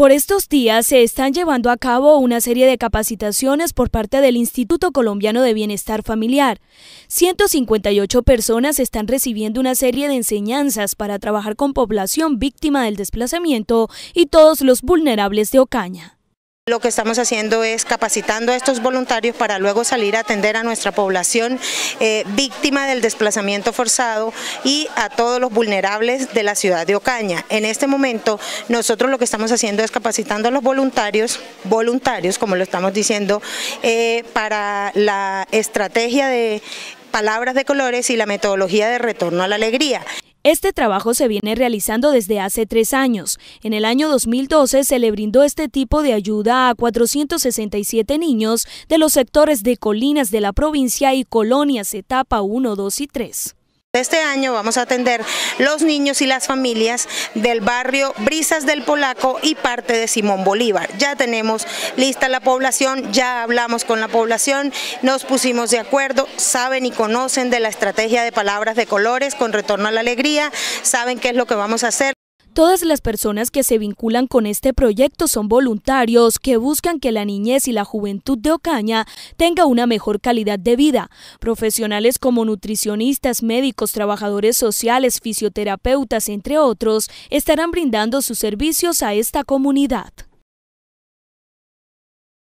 Por estos días se están llevando a cabo una serie de capacitaciones por parte del Instituto Colombiano de Bienestar Familiar. 158 personas están recibiendo una serie de enseñanzas para trabajar con población víctima del desplazamiento y todos los vulnerables de Ocaña. Lo que estamos haciendo es capacitando a estos voluntarios para luego salir a atender a nuestra población eh, víctima del desplazamiento forzado y a todos los vulnerables de la ciudad de Ocaña. En este momento nosotros lo que estamos haciendo es capacitando a los voluntarios, voluntarios como lo estamos diciendo, eh, para la estrategia de palabras de colores y la metodología de retorno a la alegría. Este trabajo se viene realizando desde hace tres años. En el año 2012 se le brindó este tipo de ayuda a 467 niños de los sectores de Colinas de la provincia y colonias etapa 1, 2 y 3. Este año vamos a atender los niños y las familias del barrio Brisas del Polaco y parte de Simón Bolívar. Ya tenemos lista la población, ya hablamos con la población, nos pusimos de acuerdo, saben y conocen de la estrategia de palabras de colores con retorno a la alegría, saben qué es lo que vamos a hacer. Todas las personas que se vinculan con este proyecto son voluntarios que buscan que la niñez y la juventud de Ocaña tenga una mejor calidad de vida. Profesionales como nutricionistas, médicos, trabajadores sociales, fisioterapeutas, entre otros, estarán brindando sus servicios a esta comunidad.